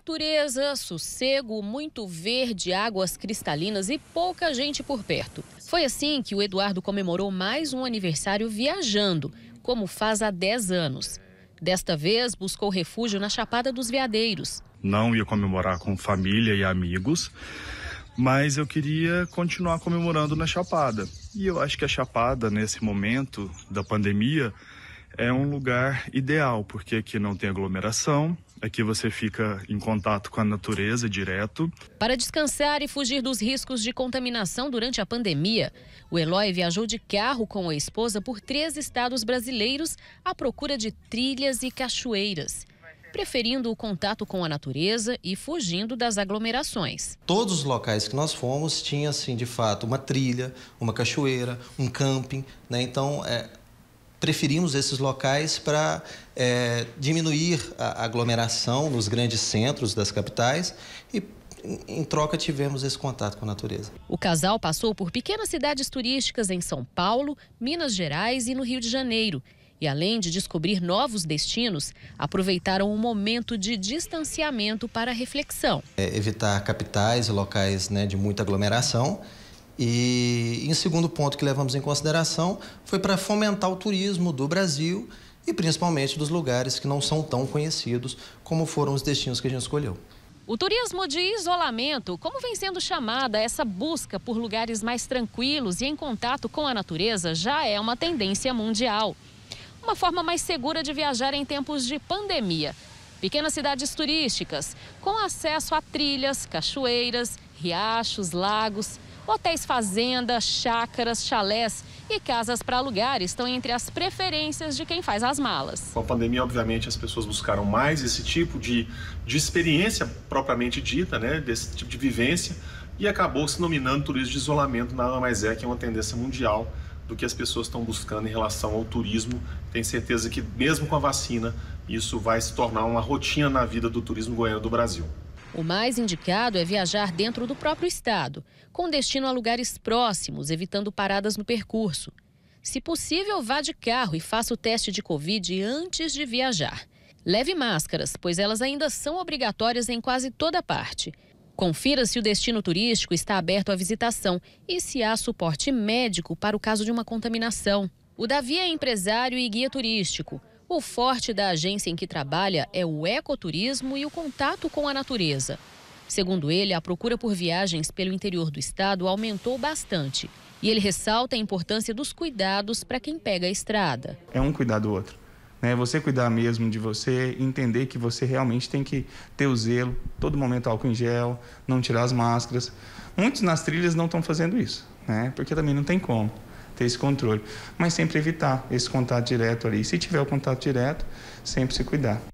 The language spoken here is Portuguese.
Natureza, sossego, muito verde, águas cristalinas e pouca gente por perto. Foi assim que o Eduardo comemorou mais um aniversário viajando, como faz há 10 anos. Desta vez, buscou refúgio na Chapada dos Veadeiros. Não ia comemorar com família e amigos, mas eu queria continuar comemorando na Chapada. E eu acho que a Chapada, nesse momento da pandemia, é um lugar ideal, porque aqui não tem aglomeração, Aqui é você fica em contato com a natureza direto. Para descansar e fugir dos riscos de contaminação durante a pandemia, o Eloy viajou de carro com a esposa por três estados brasileiros à procura de trilhas e cachoeiras preferindo o contato com a natureza e fugindo das aglomerações. Todos os locais que nós fomos tinha, assim, de fato, uma trilha, uma cachoeira, um camping, né? Então, é, preferimos esses locais para é, diminuir a aglomeração nos grandes centros das capitais e em troca tivemos esse contato com a natureza. O casal passou por pequenas cidades turísticas em São Paulo, Minas Gerais e no Rio de Janeiro. E além de descobrir novos destinos, aproveitaram um momento de distanciamento para reflexão. É evitar capitais e locais né, de muita aglomeração e em segundo ponto que levamos em consideração foi para fomentar o turismo do Brasil e principalmente dos lugares que não são tão conhecidos como foram os destinos que a gente escolheu. O turismo de isolamento, como vem sendo chamada essa busca por lugares mais tranquilos e em contato com a natureza, já é uma tendência mundial. Uma forma mais segura de viajar em tempos de pandemia. Pequenas cidades turísticas, com acesso a trilhas, cachoeiras riachos, lagos, hotéis fazenda, chácaras, chalés e casas para alugar estão entre as preferências de quem faz as malas. Com a pandemia, obviamente, as pessoas buscaram mais esse tipo de, de experiência propriamente dita, né, desse tipo de vivência, e acabou se nominando turismo de isolamento, nada mais é que é uma tendência mundial do que as pessoas estão buscando em relação ao turismo. Tenho certeza que, mesmo com a vacina, isso vai se tornar uma rotina na vida do turismo goiano do Brasil. O mais indicado é viajar dentro do próprio estado, com destino a lugares próximos, evitando paradas no percurso. Se possível, vá de carro e faça o teste de Covid antes de viajar. Leve máscaras, pois elas ainda são obrigatórias em quase toda parte. Confira se o destino turístico está aberto à visitação e se há suporte médico para o caso de uma contaminação. O Davi é empresário e guia turístico. O forte da agência em que trabalha é o ecoturismo e o contato com a natureza. Segundo ele, a procura por viagens pelo interior do estado aumentou bastante. E ele ressalta a importância dos cuidados para quem pega a estrada. É um cuidar do outro. Né? É você cuidar mesmo de você, entender que você realmente tem que ter o zelo, todo momento álcool em gel, não tirar as máscaras. Muitos nas trilhas não estão fazendo isso, né? porque também não tem como ter esse controle. Mas sempre evitar esse contato direto ali. Se tiver o contato direto, sempre se cuidar.